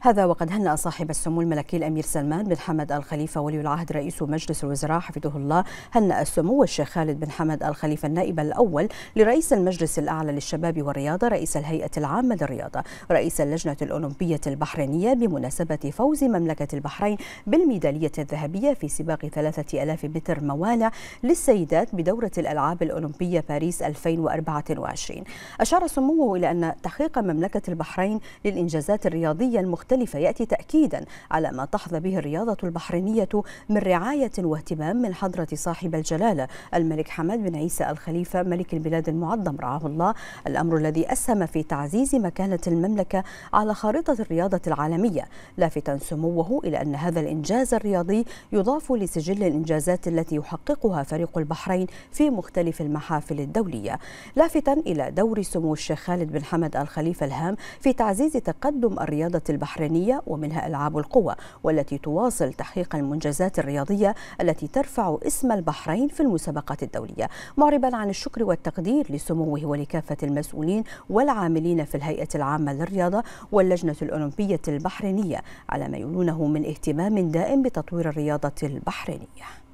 هذا وقد هنأ صاحب السمو الملكي الأمير سلمان بن حمد الخليفة ولي العهد رئيس مجلس الوزراء حفظه الله هنأ السمو الشيخ خالد بن حمد الخليفة النائب الأول لرئيس المجلس الأعلى للشباب والرياضة رئيس الهيئة العامة للرياضة رئيس اللجنة الأولمبية البحرينية بمناسبة فوز مملكة البحرين بالميدالية الذهبية في سباق 3000 متر موالع للسيدات بدورة الألعاب الأولمبية باريس 2024 أشار سموه إلى أن تحقيق مملكة البحرين للإنجازات الرياضية المختلفة مختلفة يأتي تأكيدا على ما تحظى به الرياضة البحرينية من رعاية واهتمام من حضرة صاحب الجلالة الملك حمد بن عيسى الخليفة ملك البلاد المعظم رعاه الله الأمر الذي أسهم في تعزيز مكانة المملكة على خارطة الرياضة العالمية لافتا سموه إلى أن هذا الإنجاز الرياضي يضاف لسجل الإنجازات التي يحققها فريق البحرين في مختلف المحافل الدولية لافتا إلى دور سمو الشيخ خالد بن حمد الخليفة الهام في تعزيز تقدم الرياضة البحرينية البحرينية ومنها ألعاب القوى والتي تواصل تحقيق المنجزات الرياضية التي ترفع اسم البحرين في المسابقات الدولية معربا عن الشكر والتقدير لسموه ولكافة المسؤولين والعاملين في الهيئة العامة للرياضة واللجنة الأولمبية البحرينية على ما يولونه من اهتمام دائم بتطوير الرياضة البحرينية